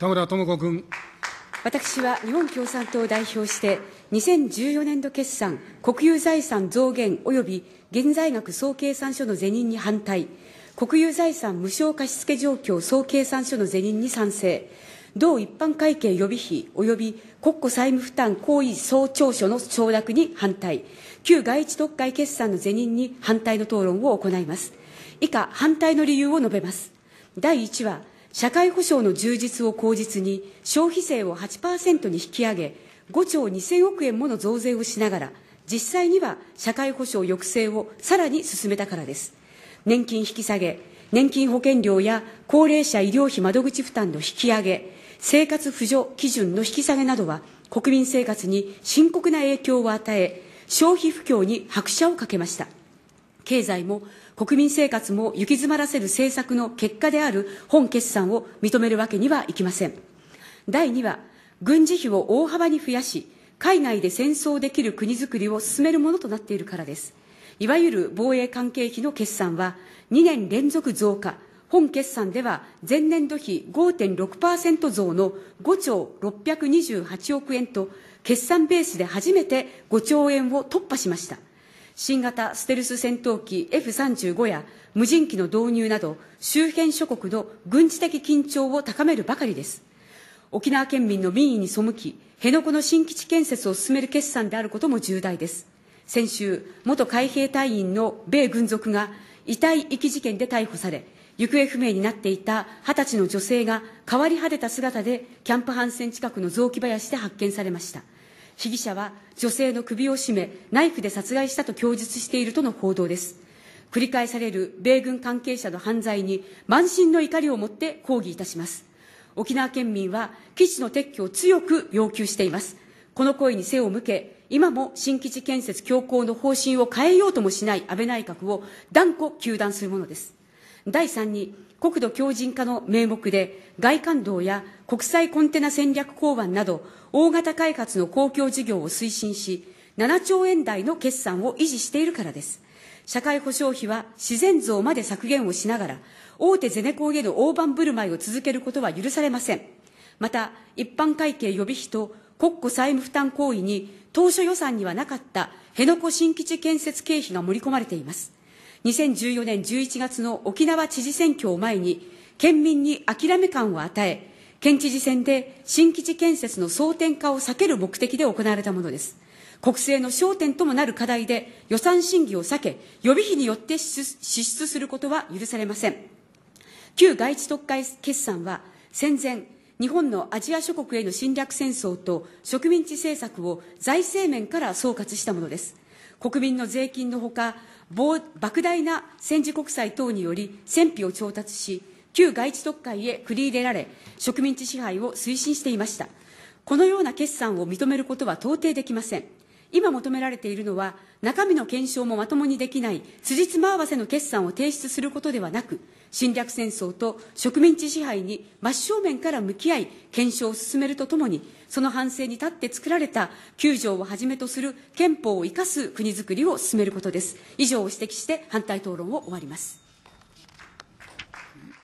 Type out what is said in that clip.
田村智子君。私は日本共産党を代表して、2014年度決算、国有財産増減及び現在額総計算書の是認に反対、国有財産無償貸付状況総計算書の是認に賛成、同一般会計予備費及び国庫債務負担行為総調書の承諾に反対、旧外一特会決算の是認に反対の討論を行います。以下、反対の理由を述べます。第1は、社会保障の充実を口実に消費税を8%に引き上げ5兆2000億円もの増税をしながら実際には社会保障抑制をさらに進めたからです年金引き下げ年金保険料や高齢者医療費窓口負担の引き上げ生活扶助基準の引き下げなどは国民生活に深刻な影響を与え消費不況に拍車をかけました経済も国民生活も行き詰まらせる政策の結果である本決算を認めるわけにはいきません。第2は、軍事費を大幅に増やし、海外で戦争できる国づくりを進めるものとなっているからです。いわゆる防衛関係費の決算は、2年連続増加、本決算では前年度比5.6%増の5兆628億円と、決算ベースで初めて5兆円を突破しました。新型ステルス戦闘機 F35 や無人機の導入など周辺諸国の軍事的緊張を高めるばかりです沖縄県民の民意に背き辺野古の新基地建設を進める決算であることも重大です先週元海兵隊員の米軍属が遺体遺棄事件で逮捕され行方不明になっていた二十歳の女性が変わり果てた姿でキャンプハンセン近くの雑木林で発見されました被疑者は女性の首を絞め、ナイフで殺害したと供述しているとの報道です。繰り返される米軍関係者の犯罪に満身の怒りを持って抗議いたします。沖縄県民は基地の撤去を強く要求しています。この声に背を向け、今も新基地建設強行の方針を変えようともしない安倍内閣を断固糾弾するものです。第3に、国土強靭化の名目で、外環道や国際コンテナ戦略港湾など、大型開発の公共事業を推進し、7兆円台の決算を維持しているからです。社会保障費は自然増まで削減をしながら、大手ゼネコンへの大盤振る舞いを続けることは許されません。また、一般会計予備費と国庫債務負担行為に、当初予算にはなかった辺野古新基地建設経費が盛り込まれています。2014年11月の沖縄知事選挙を前に、県民に諦め感を与え、県知事選で新基地建設の争点化を避ける目的で行われたものです。国政の焦点ともなる課題で予算審議を避け、予備費によって支出することは許されません。旧外地特会決算は戦前、日本のアジア諸国への侵略戦争と植民地政策を財政面から総括したものです。国民の税金のほか、莫大な戦時国債等により戦費を調達し、旧外地特会へ繰り入れられ、植民地支配を推進していました。このような決算を認めることは到底できません。今求められているのは、中身の検証もまともにできない、辻褄合わせの決算を提出することではなく、侵略戦争と植民地支配に真正面から向き合い、検証を進めるとともに、その反省に立って作られた9条をはじめとする憲法を生かす国づくりを進めることです。以上を指摘して、反対討論を終わります。